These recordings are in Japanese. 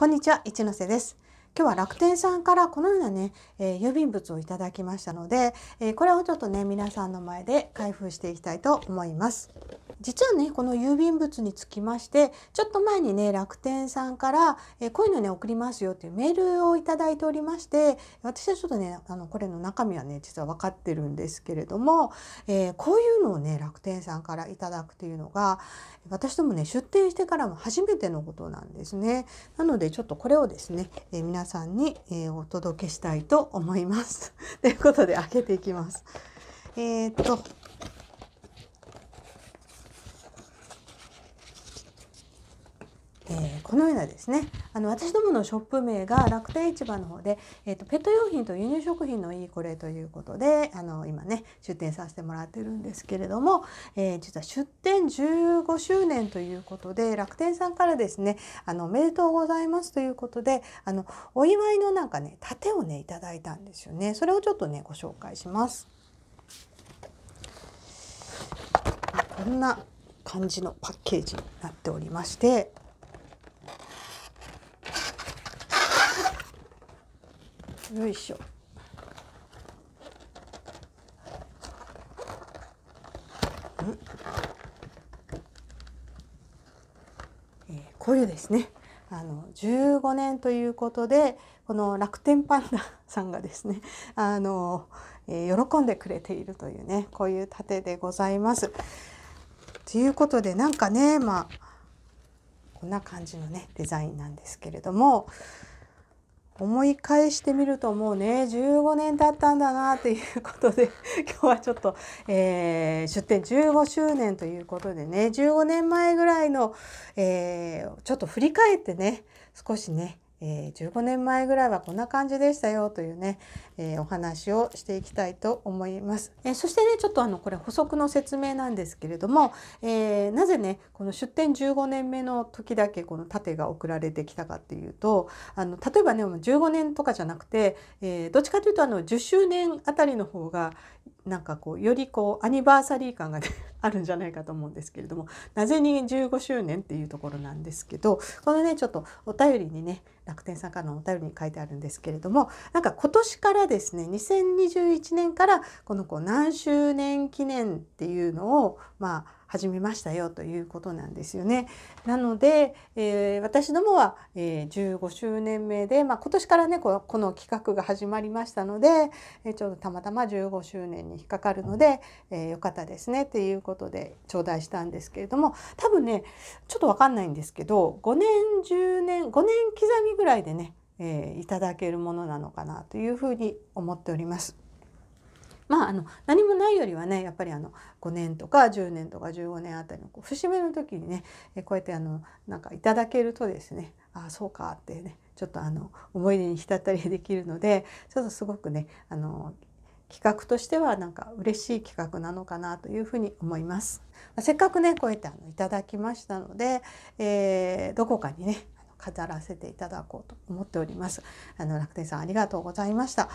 こんにちは、一ノ瀬です。今日は楽天さんからこのようなね、えー、郵便物をいただきましたので、えー、これをちょっとね皆さんの前で開封していきたいと思います実はねこの郵便物につきましてちょっと前にね楽天さんから、えー、こういうのね送りますよっていうメールを頂いておりまして私はちょっとねあのこれの中身はね実は分かってるんですけれども、えこういうのをね楽天さんからいただくというのが私どもね出店してからも初めてのことなんですねなのでちょっとこれをですね、え皆皆さんに、えー、お届けしたいと思います。ということで開けていきます。えー、っとえー、このようなですねあの私どものショップ名が楽天市場の方で、えーと、ペット用品と輸入食品のいいこれということであの今ね出店させてもらってるんですけれども、えー、実は出店15周年ということで楽天さんからですねあのおめでとうございますということであのお祝いのなんかね盾をねいただいたんですよねそれをちょっとねご紹介します。こんな感じのパッケージになっておりましてよいしょえー、こういうですねあの15年ということでこの楽天パンダさんがですねあの、えー、喜んでくれているというねこういう盾でございます。ということでなんかねまあこんな感じのねデザインなんですけれども思い返してみるともうね15年経ったんだなということで 今日はちょっと、えー、出店15周年ということでね15年前ぐらいの、えー、ちょっと振り返ってね少しねえー、15年前ぐらいはこんな感じでしたよというね、えー、お話をしていきたいと思います。えー、そしてねちょっとあのこれ補足の説明なんですけれども、えなぜねこの出店15年目の時だけこの盾が送られてきたかっていうとあの例えばね15年とかじゃなくて、えどっちかというとあの10周年あたりの方がなんかこうよりこうアニバーサリー感が、ね、あるんじゃないかと思うんですけれどもなぜに15周年っていうところなんですけどこのねちょっとお便りにね楽天さんからのお便りに書いてあるんですけれどもなんか今年からですね2021年からこのこう何周年記念っていうのをまあ始めましたよということなんですよね。なので、えー、私どもは、えー、15周年目で、まあ、今年からねこの企画が始まりましたので、えー、ちょうどたまたま15周年に引っかかるので、えー、よかったですねっていうことで頂戴したんですけれども多分ねちょっと分かんないんですけど5年10年5年刻みぐらいでね、えいただけるものなのかなというふうに思っております。まあ、あの何もないよりはねやっぱりあの5年とか10年とか15年あたりのこう節目の時にねこうやってあのなんかいただけるとですねああそうかってねちょっとあの思い出に浸ったりできるのでちょっとすごくねあの企画としてはなんか嬉しい企画なのかなというふに思います。ませっかくねこうやってあのいただきましたので、えー、どこかにね飾らせていただこうと思っております。あの楽天さんありがとうございました。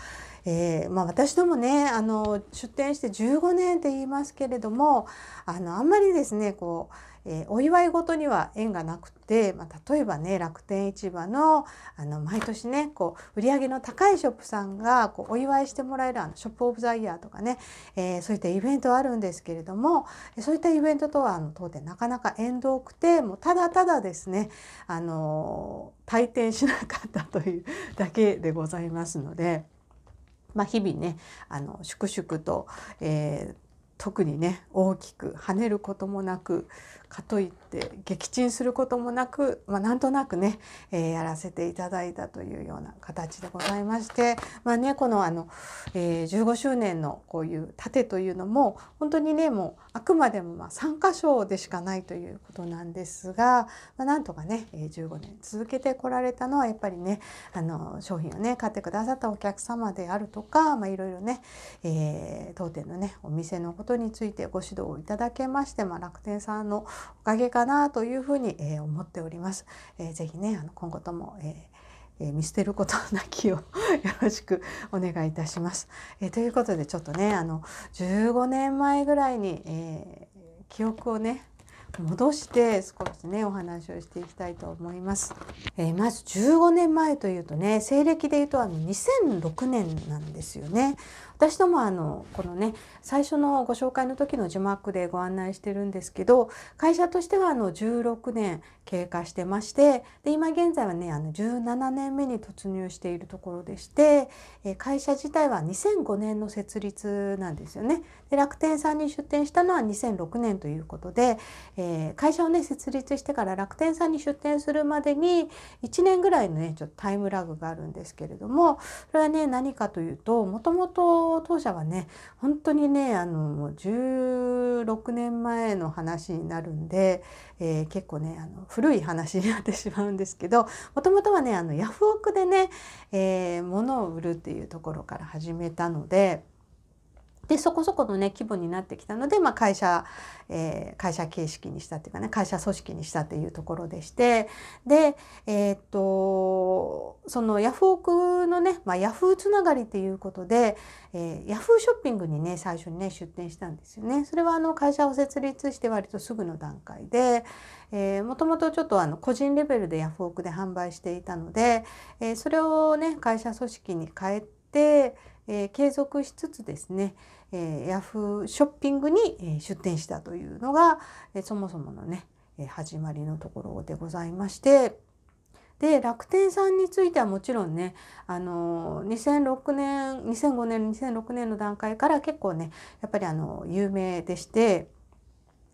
えー、まあ、私どもねあの出店して15年って言いますけれどもあのあんまりですねこうえー、お祝い事には縁がなくて、まあ、例えばね楽天市場のあの毎年ねこう売り上げの高いショップさんがこうお祝いしてもらえるあのショップ・オブ・ザ・イヤーとかね、えー、そういったイベントあるんですけれどもそういったイベントとはあの当店なかなか縁遠くてもうただただですねあの退店しなかったというだけでございますので。まあ、日々ねあの粛々と、えー、特にね大きく跳ねることもなくかといって撃沈することもなく、まあ、なんとなくね、えー、やらせていただいたというような形でございまして、まあね、このあの、えー、15周年のこういう盾というのも本当にねもうあくまでもまあ3箇所でしかないということなんですが、まあ、なんとかね15年続けてこられたのはやっぱりねあの商品をね買ってくださったお客様であるとか、まあ、いろいろね、えー、当店のねお店のことについてご指導をいただけまして、まあ、楽天さんのおかげかなというふうに、えー、思っております。えー、ぜひねあの今後とも、ええー、見捨てることなきを よろしくお願いいたします。えということでちょっとねあの15年前ぐらいに、え記憶をね戻して少しねお話をしていきたいと思います。えー、まず15年前というとね西暦でいうとあの2006年なんですよね。私どもあのこのね最初のご紹介の時の字幕でご案内してるんですけど会社としてはあの16年経過してましてで今現在はねあの17年目に突入しているところでして会社自体は2005年の設立なんですよね。で楽天さんに出店したのは2006年ということで、えー、会社をね設立してから楽天さんに出店するまでに1年ぐらいのねちょっとタイムラグがあるんですけれどもそれはね何かというともともと当社はね本当にねあの16年前の話になるんで、えー、結構ねあの古い話になってしまうんですけどもともとはねあのヤフオクでね、えー、物を売るっていうところから始めたので。でそこそこのね規模になってきたので、まあ、会社、えー、会社形式にしたっていうかね会社組織にしたっていうところでしてでえー、っとそのヤフオクのね、まあ、ヤフーつながりっていうことで、えー、ヤフーショッピングにね最初にね出店したんですよね。それはあの会社を設立して割とすぐの段階で、えもともとちょっとあの個人レベルでヤフオクで販売していたので、えー、それをね会社組織に変えて。えー、継続しつつですね、えー、ヤフーショッピングに出店したというのが、えー、そもそものね始まりのところでございましてで楽天さんについてはもちろんねあの2006年2005年2006年の段階から結構ねやっぱりあの有名でして。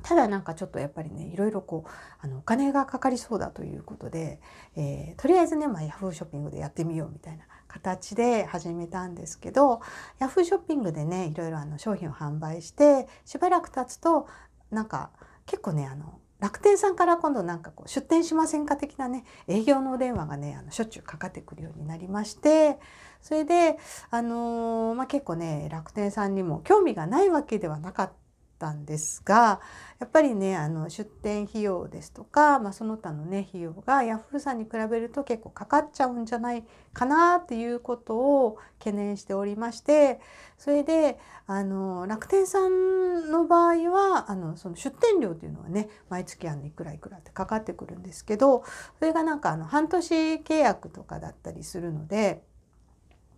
ただなんかちょっとやっぱりねいろいろこうあのお金がかかりそうだということで、えー、とりあえずね、まあ、ヤフーショッピングでやってみようみたいな形で始めたんですけどヤフーショッピングでねいろいろあの商品を販売してしばらく経つとなんか結構ねあの楽天さんから今度なんかこう出店しませんか的なね営業のお電話がねあのしょっちゅうかかってくるようになりましてそれで、あのー、まあ、結構ね楽天さんにも興味がないわけではなかっったんですがやっぱりねあの出店費用ですとか、まあ、その他のね費用がヤフーさんに比べると結構かかっちゃうんじゃないかなっていうことを懸念しておりましてそれであの楽天さんの場合はあのその出店料というのはね毎月あのいくらいくらってかかってくるんですけどそれがなんかあの半年契約とかだったりするので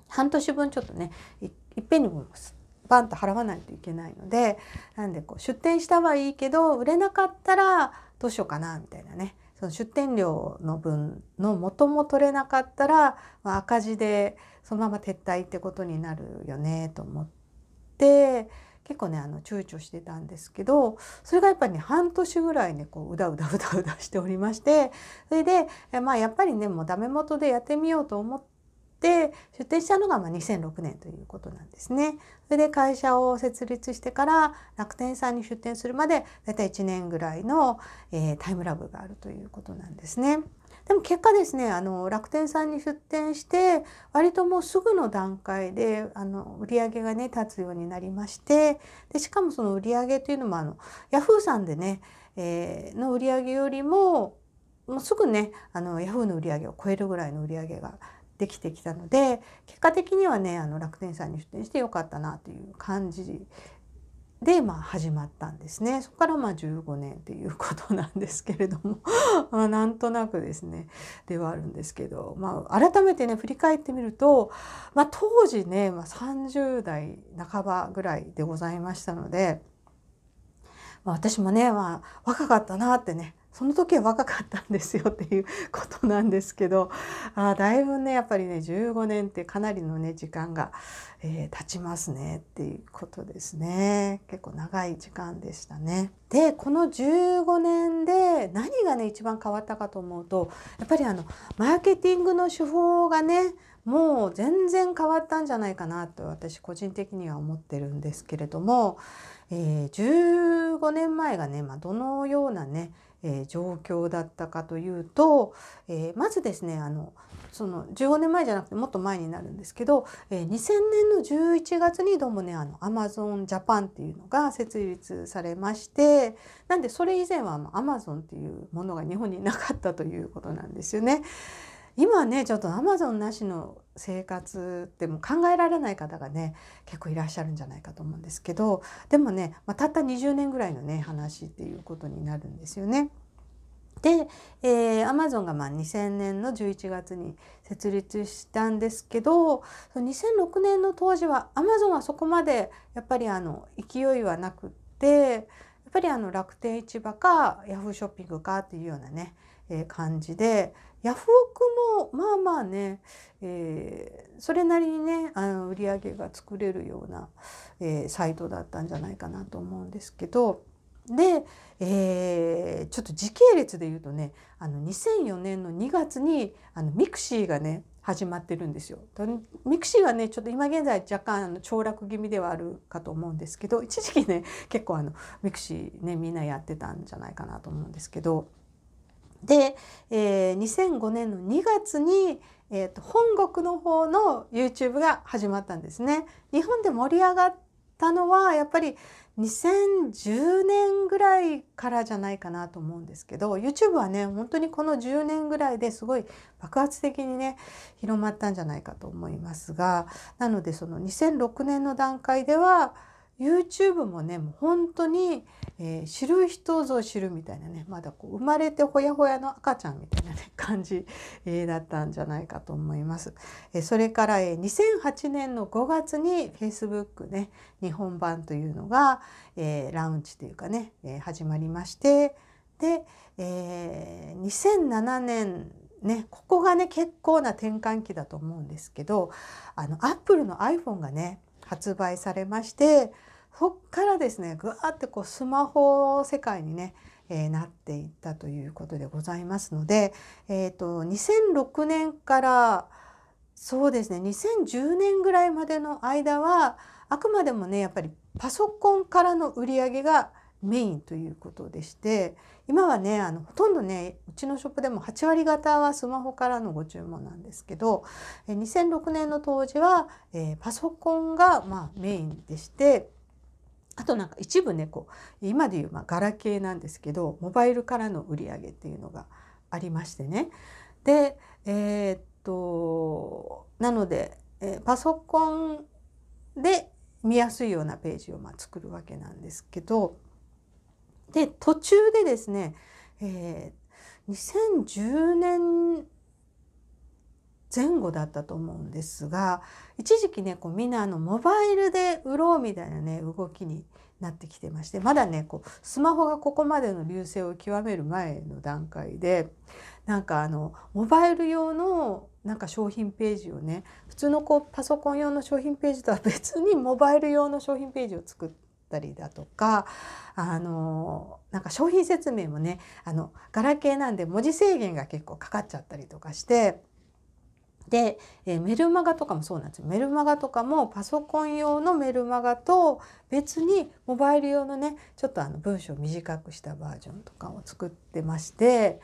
半年分ちょっとねいっぺんにもバンと払わないといけないのでなんでこう出店したはいいけど売れなかったらどうしようかなみたいなねその出店料の分の元も取れなかったら、まあ、赤字でそのまま撤退ってことになるよねと思って結構ねあの躊躇してたんですけどそれがやっぱりね半年ぐらいねこううだうだうだうだしておりましてそれで、まあ、やっぱりねもうダメ元でやってみようと思って。で出店したのがま2006年ということなんですね。それで会社を設立してから楽天さんに出店するまで大体1年ぐらいの、えタイムラグがあるということなんですね。でも結果ですねあの楽天さんに出店して割ともうすぐの段階であの売り上げがね立つようになりましてでしかもその売り上げというのもあのヤフーさんでね、えー、の売り上げよりももうすぐねあのヤフーの売り上げを超えるぐらいの売り上げができてきたので結果的にはねあの楽天さんに出店してよかったなという感じで、まあ、始まったんですねそこからまあ15年っていうことなんですけれども まなんとなくですねではあるんですけど、まあ、改めてね振り返ってみると、まあ、当時ね、まあ、30代半ばぐらいでございましたので、まあ、私もね、まあ、若かったなってねその時は若かったんですよっていうことなんですけどあだいぶねやっぱりね15年ってかなりのね時間が、えー、経ちますねっていうことですね結構長い時間でしたね。でこの15年で何がね一番変わったかと思うとやっぱりあのマーケティングの手法がねもう全然変わったんじゃないかなと私個人的には思ってるんですけれども、えー、15年前がね、まあ、どのようなねえ状況だったかというと、えまずですねあのその15年前じゃなくてもっと前になるんですけど、え2000年の11月にどうもねあのアマゾンジャパンっていうのが設立されましてなんでそれ以前はアマゾンっていうものが日本になかったということなんですよね。今ねちょっとアマゾンなしの生活っても考えられない方がね結構いらっしゃるんじゃないかと思うんですけどでもね、まあ、たった20年ぐらいのね話っていうことになるんですよね。で、アマゾンがまあ2000年の11月に設立したんですけど2006年の当時はアマゾンはそこまでやっぱりあの勢いはなくってやっぱりあの楽天市場かヤフーショッピングかっていうようなね感じでヤフオクもまあまあね、えー、それなりにねあの売り上げが作れるような、えー、サイトだったんじゃないかなと思うんですけどで、えー、ちょっと時系列で言うとねあの2004年の2月にあのミクシーがね始まってるんですよ。ミクシーはねちょっと今現在若干凋落気味ではあるかと思うんですけど一時期ね結構あのミクシーねみんなやってたんじゃないかなと思うんですけど。で、えー、2005年の2月に、えーと、本国の方の YouTube が始まったんですね。日本で盛り上がったのはやっぱり2010年ぐらいからじゃないかなと思うんですけど YouTube はね本当にこの10年ぐらいですごい爆発的にね広まったんじゃないかと思いますがなのでその2006年の段階では YouTube もねもう本当に、えー、知る人ぞ知るみたいなねまだこう生まれてほやほやの赤ちゃんみたいな、ね、感じ、えー、だったんじゃないかと思います。えー、それから、えー、2008年の5月に Facebook ね日本版というのが、えー、ラウンチというかね、えー、始まりましてで、えー、2007年ね、ここがね結構な転換期だと思うんですけどあのアップルの iPhone がね発売されましてそっからですねぐわってこうスマホ世界にね、えー、なっていったということでございますので、えーと、と2006年からそうですね2010年ぐらいまでの間はあくまでもねやっぱりパソコンからの売り上げがメインということでして今はねあのほとんどねうちのショップでも8割方はスマホからのご注文なんですけど2006年の当時は、えー、パソコンが、まあ、メインでしてあとなんか一部ねこう今でいう、まあ、ガラケーなんですけどモバイルからの売り上げっていうのがありましてね。でえー、っとなので、えー、パソコンで見やすいようなページをまあ作るわけなんですけどで途中でですね、えー、2010年前後だったと思うんですが一時期ねこうみんなあのモバイルで売ろうみたいなね動きになってきてましてまだねこうスマホがここまでの流星を極める前の段階でなんかあのモバイル用のなんか商品ページをね普通のこうパソコン用の商品ページとは別にモバイル用の商品ページを作って。たりだとかあのなんか商品説明もねあのガラケーなんで文字制限が結構かかっちゃったりとかしてで、えー、メルマガとかもそうなんですよメルマガとかもパソコン用のメルマガと別にモバイル用のねちょっとあの文章を短くしたバージョンとかを作ってまして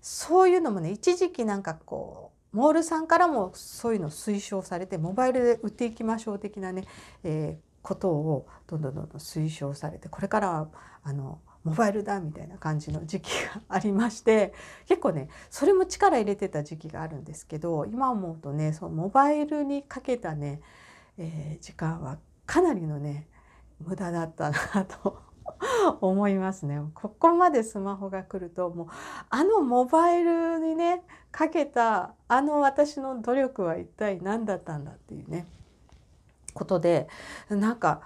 そういうのもね一時期なんかこうモールさんからもそういうの推奨されてモバイルで売っていきましょう的なね、えーことをどんどんどんどん推奨されてこれからはあのモバイルだみたいな感じの時期がありまして 結構ねそれも力入れてた時期があるんですけど今思うとねそのモバイルにかけたね、えー、時間はかなりのね無駄だったなと 思いますねここまでスマホが来るともうあのモバイルにねかけたあの私の努力は一体何だったんだっていうね。ことでなんか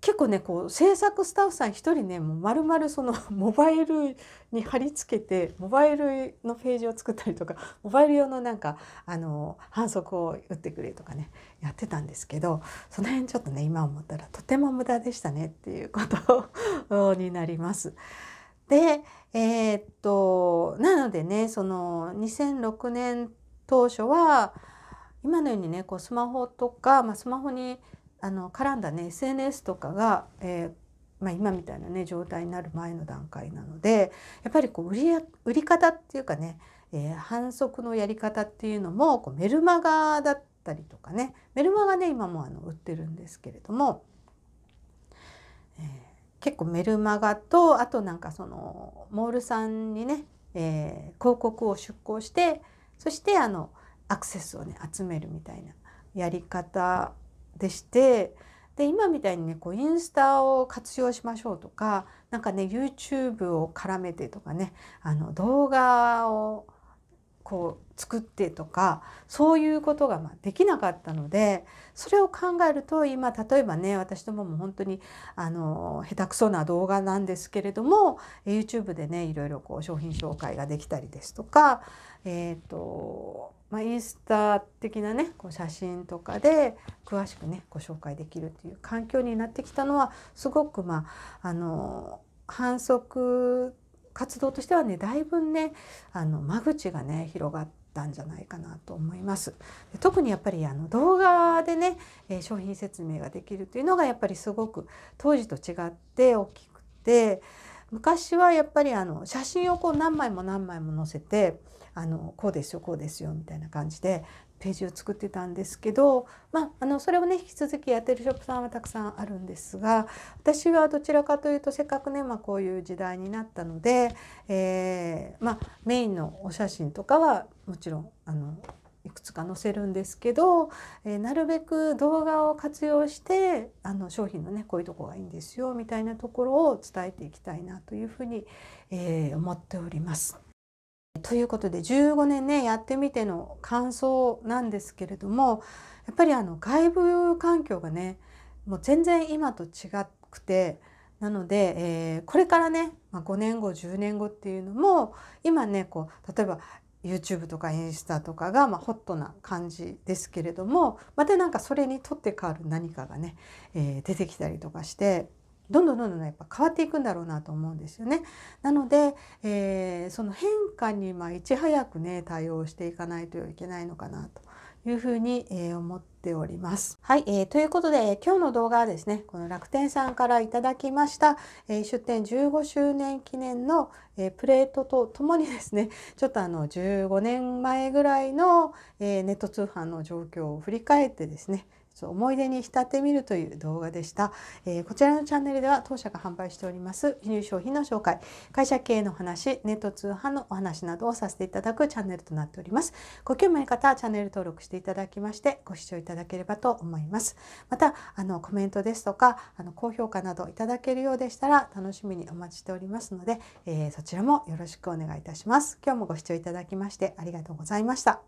結構ねこう制作スタッフさん一人ねもう丸々その モバイルに貼り付けてモバイルのページを作ったりとかモバイル用のなんかあの反則を打ってくれとかねやってたんですけどその辺ちょっとね今思ったらとても無駄でしたねっていうことになります。でえー、っとなのでねその2006年当初は今のようにねこうスマホとか、まあ、スマホにあの絡んだね SNS とかが、えー、まあ、今みたいなね状態になる前の段階なのでやっぱりこう売り売り方っていうかね、えー、反則のやり方っていうのもこうメルマガだったりとかねメルマガね今もあの売ってるんですけれども、えー、結構メルマガとあとなんかそのモールさんにね、え広告を出稿してそしてあのアクセスをね集めるみたいなやり方でしてで今みたいにねこうインスタを活用しましょうとか何かね YouTube を絡めてとかねあの動画をこう作ってとかそういうことがまできなかったのでそれを考えると今例えばね私どもも本当にあの下手くそな動画なんですけれども YouTube でねいろいろこう商品紹介ができたりですとかえっ、ー、とまあ、インスタ的なねこう写真とかで詳しくねご紹介できるという環境になってきたのはすごくまああの反則活動としてはねだいぶねあの間口がね広がったんじゃないかなと思います特にやっぱりあの動画でね、え商品説明ができるというのがやっぱりすごく当時と違って大きくて。昔はやっぱりあの写真をこう何枚も何枚も載せてあのこうですよこうですよみたいな感じでページを作ってたんですけど、まあ、あのそれをね引き続きやってるショップさんはたくさんあるんですが私はどちらかというとせっかくね、まあ、こういう時代になったので、えー、まあ、メインのお写真とかはもちろんあのいくつか載せるんですけど、えー、なるべく動画を活用してあの商品のねこういうとこがいいんですよみたいなところを伝えていきたいなというふうに、えー、思っております。ということで15年ねやってみての感想なんですけれどもやっぱりあの外部環境がねもう全然今と違くてなので、えー、これからね、まあ、5年後10年後っていうのも今ねこう例えば YouTube とかインスタとかが、まあ、ホットな感じですけれどもまたなんかそれにとって変わる何かがね、えー、出てきたりとかしてどんどんどんどんやっぱ変わっていくんだろうなと思うんですよね。なので、えー、その変化にまあいち早くね対応していかないといけないのかなと。いうふうに、え思っております。はい、えー、ということで今日の動画はですねこの楽天さんから頂きました、えー、出店15周年記念の、えー、プレートとともにですね ちょっとあの15年前ぐらいの、えネット通販の状況を振り返ってですねを思い出に浸ってみるという動画でした、えー、こちらのチャンネルでは当社が販売しております輸入商品の紹介会社経営の話ネット通販のお話などをさせていただくチャンネルとなっておりますご興味ある方はチャンネル登録していただきましてご視聴いただければと思いますまたあのコメントですとかあの高評価などいただけるようでしたら楽しみにお待ちしておりますので、えー、そちらもよろしくお願いいたします今日もご視聴いただきましてありがとうございました